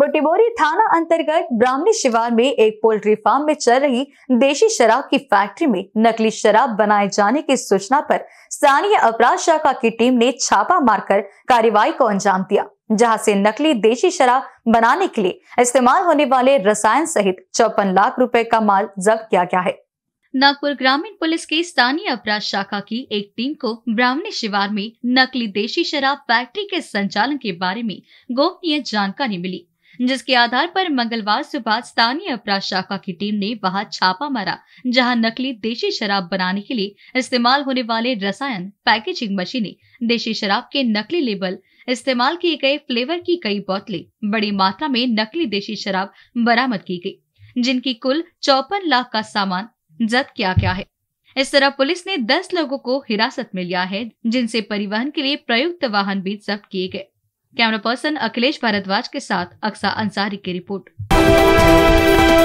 बुटीबोरी थाना अंतर्गत ब्राह्मणी शिवार में एक पोल्ट्री फार्म में चल रही देशी शराब की फैक्ट्री में नकली शराब बनाए जाने की सूचना पर स्थानीय अपराध शाखा की टीम ने छापा मारकर कार्रवाई को अंजाम दिया जहां से नकली देशी शराब बनाने के लिए इस्तेमाल होने वाले रसायन सहित चौपन लाख रूपए का माल जब्त किया गया है नागपुर ग्रामीण पुलिस की स्थानीय अपराध शाखा की एक टीम को ब्राह्मणी शिवार में नकली देशी शराब फैक्ट्री के संचालन के बारे में गोपनीय जानकारी मिली जिसके आधार पर मंगलवार सुबह स्थानीय अपराध शाखा की टीम ने वहां छापा मारा जहां नकली देशी शराब बनाने के लिए इस्तेमाल होने वाले रसायन पैकेजिंग मशीनें देशी शराब के नकली लेबल इस्तेमाल किए गए फ्लेवर की कई बोतलें बड़ी मात्रा में नकली देशी शराब बरामद की गई जिनकी कुल चौपन लाख का सामान जब्त किया गया है इस तरह पुलिस ने 10 लोगों को हिरासत में लिया है जिनसे परिवहन के लिए प्रयुक्त वाहन भी जब्त किए गए कैमरा पर्सन अखिलेश भारद्वाज के साथ अक्सा अंसारी की रिपोर्ट